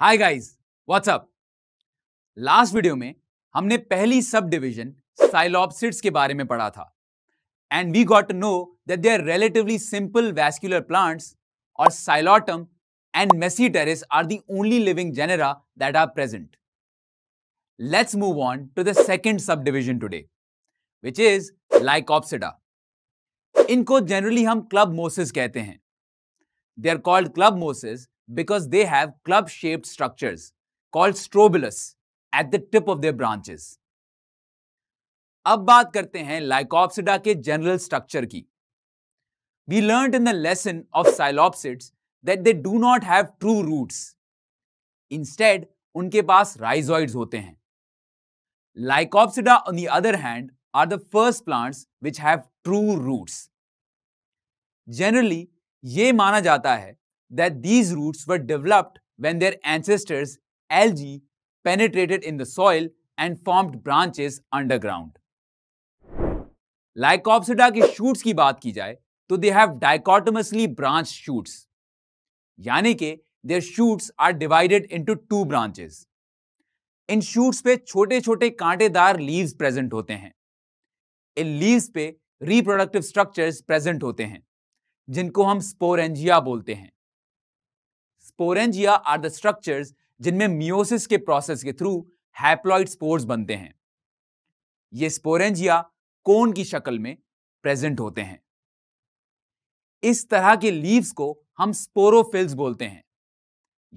हाय guys what's up last video में हमने पहली सब डिवीजन साइलॉपसिड्स के बारे में पढ़ा था and we got to know that they are relatively simple vascular plants और Psilotum and Tmesipteris are the only living genera that are present let's move on to the second subdivision today which is Lycopsida इनको generally हम club mosses कहते हैं they are called club mosses because they have club shaped structures called strobilus at the tip of their branches. अब बात करते हैं Lycopsida के general structure की we learn in the lesson of psilopsids that they do not have true roots instead उनके पास rhizoids होते हैं Lycopsida on the other hand are the first plants which have true root generally ये माना जाता है that these roots were developed when their ancestors, algae, penetrated in the soil and formed branches underground. लाइकॉप्सिडा के shoots की बात की जाए तो they have dichotomously branched shoots यानी कि their shoots are divided into two branches इन शूट्स पे छोटे छोटे कांटेदार लीव्स प्रेजेंट होते हैं इन लीव्स पे रिप्रोडक्टिव स्ट्रक्चर्स प्रेजेंट होते हैं जिनको हम स्पोरेंजिया बोलते हैं स्पोरेंजिया आर द स्ट्रक्चर्स जिनमें मियोसिस के प्रोसेस के थ्रू हैप्लॉइड स्पोर्स बनते हैं ये स्पोरेंजिया कोन की शक्ल में प्रेजेंट होते हैं इस तरह के लीव्स को हम स्पोरोफिल्स बोलते हैं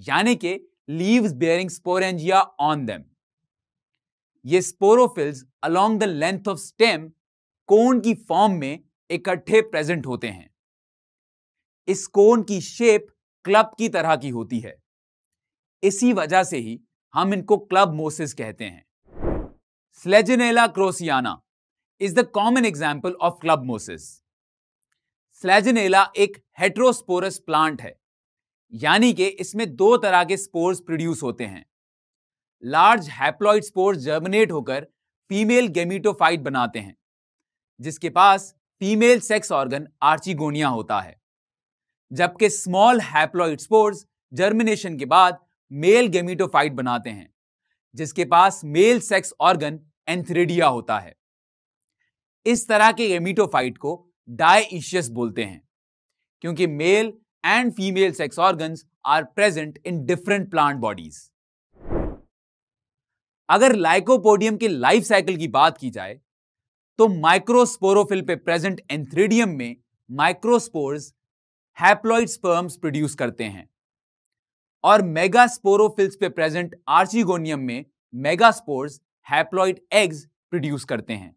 यानी कि leaves bearing sporangia on them ये sporophylls along the length of stem cone की फॉर्म में इकट्ठे प्रेजेंट होते हैं इस कोन की शेप क्लब की तरह की होती है इसी वजह से ही हम इनको क्लब मोसिस कहते हैं Selaginella kraussiana is the common example of club mosses Selaginella एक हेट्रोस्पोरस प्लांट है यानी कि इसमें दो तरह के स्पोर्स प्रोड्यूस होते हैं लार्ज हैप्लॉइड स्पोर्स जर्मिनेट होकर फीमेल गेमिटोफाइट बनाते हैं जिसके पास फीमेल सेक्स ऑर्गन आर्चिगोनिया होता है जबकि स्मॉल हैप्लॉइड स्पोर्स जर्मिनेशन के बाद मेल गेमिटोफाइट बनाते हैं जिसके पास मेल सेक्स ऑर्गन एंथ्रेडिया होता है इस तरह के गेमिटोफाइट को डायशियस बोलते हैं क्योंकि male and female sex organ are present in different plant bodies अगर लाइकोपोडियम के लाइफ साइकिल की बात की जाए तो माइक्रोस्पोरोफिल पे प्रेजेंट एंथ्रेडियम में माइक्रोस्पोर्स हैप्लॉइड स्पर्म्स प्रोड्यूस करते हैं और मेगास्पोरोफिल्स पे प्रेजेंट आर्चीगोनियम में मेगास्पोर्स हैप्लॉइड एग्स प्रोड्यूस करते हैं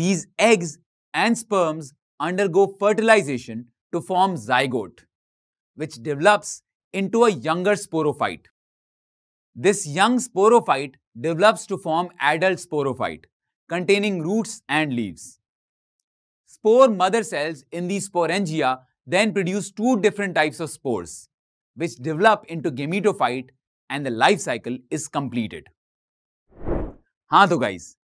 these eggs and sperms undergo fertilization to form zygote which develops into a young sporophyte this young sporophyte develops to form adult sporophyte containing roots and leaves spore mother cells in the sporangia then produce two different types of spores, which develop into gametophyte and the life cycle is completed. हाँ तो guys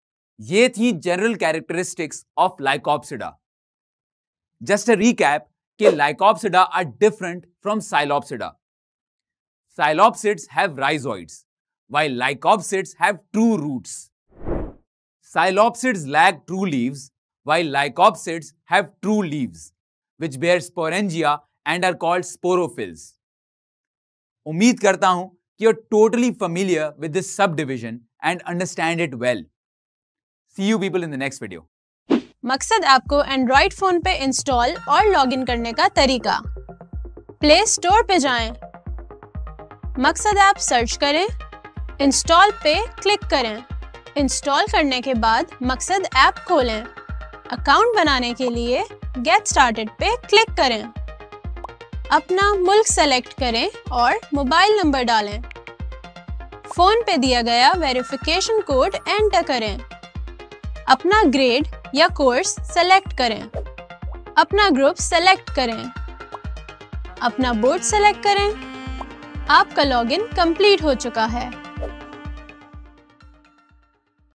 ये थी general characteristics of Lycopsida just a recap कि Lycopsida are different from Psilopsida psilopsids have rhizoids while lycopsids have true roots. Psilopsids lack true leaves, while lycopsids have true leaves. which bear sporangia and are called sporophylls. उम्मीद करता हूं कि you're totally familiar with this subdivision and understand it well. See you people in the next video. Maqsad आपको android phone पे install और login करने का तरीका प्ले स्टोर पे जाएं, मकसद ऐप सर्च करें इंस्टॉल पे क्लिक करें इंस्टॉल करने के बाद मकसद ऐप खोलें अकाउंट बनाने के लिए गेट स्टार्टेड पे क्लिक करें अपना मुल्क सेलेक्ट करें और मोबाइल नंबर डालें फ़ोन पे दिया गया वेरिफिकेशन कोड एंटर करें अपना ग्रेड या कोर्स सेलेक्ट करें अपना ग्रुप सेलेक्ट करें अपना बोर्ड सेलेक्ट करें आपका लॉगिन कंप्लीट हो चुका है